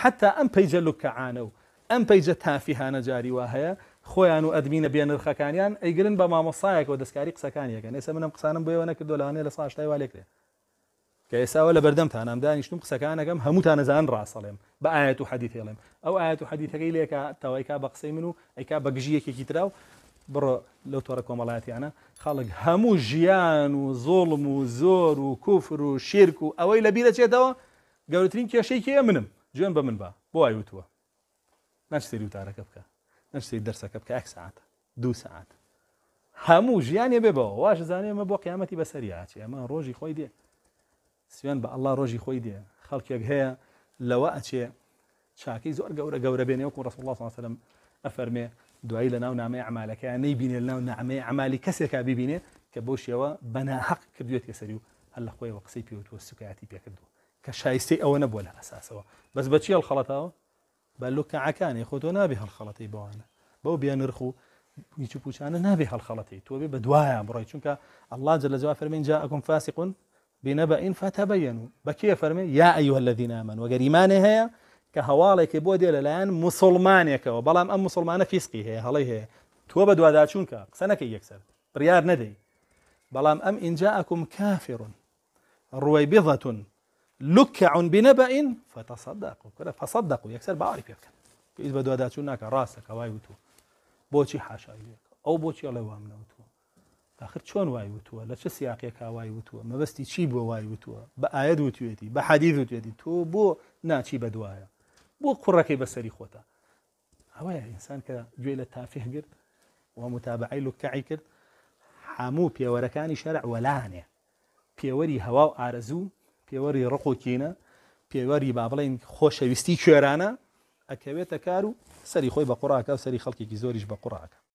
حتا ئەم پەیجە لوکەعاانە و ئەم پەیجە تافیهانە جاری وا هەیە خۆیان و ئەدمینە بێ نرخەکانیان ئەیگرن بە مامۆسایەکەەوە دەستکاری قسەکان یەکەن ئێستا منم قسانم بۆەوە نەکردو لەوانێ لە ساشتای والێکێ کە ئێساوە لە بەردەمتان ئەم دانیشتم قسەکانەکەم هەمووتان نەزان ڕاستەڵێم بە ئاەت و حەدی تێڵێم ئەو ئاەت و حەدیتەکەی لێکە تەوایکا بە قسەی من و ئەیکا بەگژیەکێکی تراو بڕۆ لەو تۆرە کۆمەڵاتیانە خەڵک هەموو ژیان و زۆڵم و زۆر و کوفر و شرک و ئەوەی لە بیرە چێتەوە گەورترین کێشەی کێ منم جوان بمن با بو ايوتوا نش سيريو تارا كبكا نش سيري اك ساعت دو ساعت همو جياني بابا واش زاني ما بو قيامتي بسريا يا اما روجي خوي دي سيوان با الله روجي خوي دي خلق يا هيا لو اتي شاكي زور قورا قورا بيني وكو رسول الله صلى الله عليه وسلم افرمي دعي لنا ونعمي اعمالك يعني بيني لنا ونعمي اعمالي كسك بيني كبوش يوا بنا حق كبيوت كسريو هلا خوي وقسي بيوت وسكاتي بيكدو كشايستي أو نبولة أساسا بس بتشي الخلطة بلو عكاني خوتو نابي هالخلطي بوانا بو بيان رخو يشوفو شانا نابي هالخلطي توبي بدوايا بروي شنك الله جل جلاله فرمين جاءكم فاسق بنبأ فتبينوا بكي فرمي يا أيها الذين آمنوا وقال إيمانه هي كهوالي كبودي الآن مسلماني كو بلام أم مسلمان فيسقي هي هلي هي تو بدو هذا شنك سنك يكسر بريار ندي بلام أم إن جاءكم كافر روي بضة لكع بنبأ فتصدقوا فصدقوا يكسر بعرف يكسر إذا بدو هذا شناك راسك وتو بوشي حاشا يك أو بوشي الله وامنا وتو آخر شون وتو لا شو سياق واي وتو ما بس تشي بو وتو بآيد وتويتي بحديث وتويتي تو بو نا تشي بدوايا بو كركي بس خوتا هوا يا إنسان كذا جويل التافه قر ومتابعي لكعي كر حامو بيا وركاني شرع ولانه بيا وري هواء پێوەری ڕقۆکینە پێوەری با بڵین خۆشەویستی کوێرانە ئەکەوێتە کار و سەری خۆی بە قوڕاکە و سەری خەڵکێکی زۆریش بە قوڕاکە